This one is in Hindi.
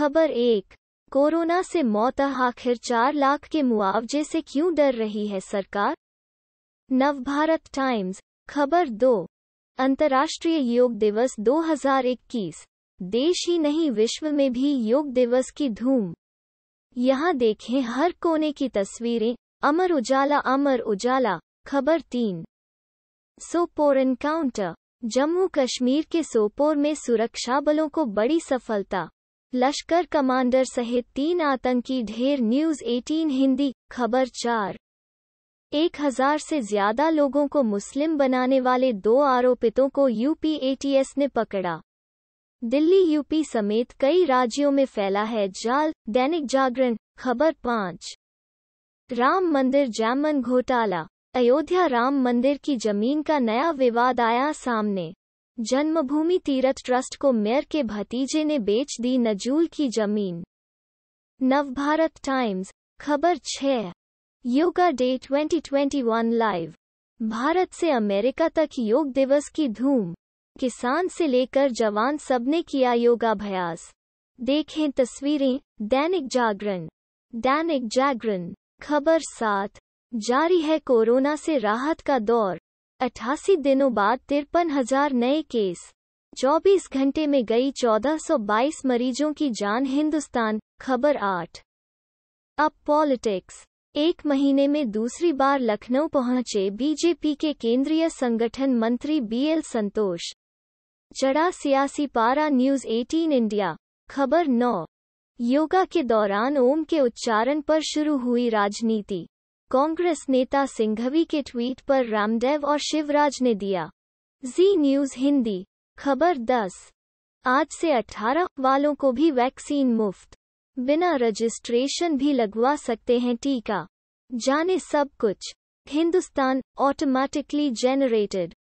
खबर एक कोरोना से मौत आखिर चार लाख के मुआवजे से क्यों डर रही है सरकार नवभारत टाइम्स खबर दो अंतर्राष्ट्रीय योग दिवस 2021 देश ही नहीं विश्व में भी योग दिवस की धूम यहाँ देखें हर कोने की तस्वीरें अमर उजाला अमर उजाला खबर तीन सोपोर एनकाउंटर जम्मू कश्मीर के सोपोर में सुरक्षा बलों को बड़ी सफलता लश्कर कमांडर सहित तीन आतंकी ढेर न्यूज 18 हिंदी खबर चार एक हजार से ज्यादा लोगों को मुस्लिम बनाने वाले दो आरोपितों को यूपी एटीएस ने पकड़ा दिल्ली यूपी समेत कई राज्यों में फैला है जाल दैनिक जागरण खबर पाँच राम मंदिर जैमन घोटाला अयोध्या राम मंदिर की जमीन का नया विवाद आया सामने जन्मभूमि तीरथ ट्रस्ट को मेयर के भतीजे ने बेच दी नजूल की जमीन नवभारत टाइम्स खबर छह योगा डे 2021 लाइव भारत से अमेरिका तक योग दिवस की धूम किसान से लेकर जवान सबने किया योगाभ्यास देखें तस्वीरें दैनिक जागरण दैनिक जागरण खबर सात जारी है कोरोना से राहत का दौर अठासी दिनों बाद तिरपन हजार नए केस 24 घंटे में गई 1422 मरीजों की जान हिंदुस्तान खबर आठ अब पॉलिटिक्स एक महीने में दूसरी बार लखनऊ पहुंचे बीजेपी के केंद्रीय संगठन मंत्री बीएल संतोष चढ़ा सियासी पारा न्यूज 18 इंडिया खबर 9 योगा के दौरान ओम के उच्चारण पर शुरू हुई राजनीति कांग्रेस नेता सिंघवी के ट्वीट पर रामदेव और शिवराज ने दिया जी न्यूज हिंदी खबर 10 आज से 18 वालों को भी वैक्सीन मुफ्त बिना रजिस्ट्रेशन भी लगवा सकते हैं टीका जाने सब कुछ हिंदुस्तान ऑटोमेटिकली जेनरेटेड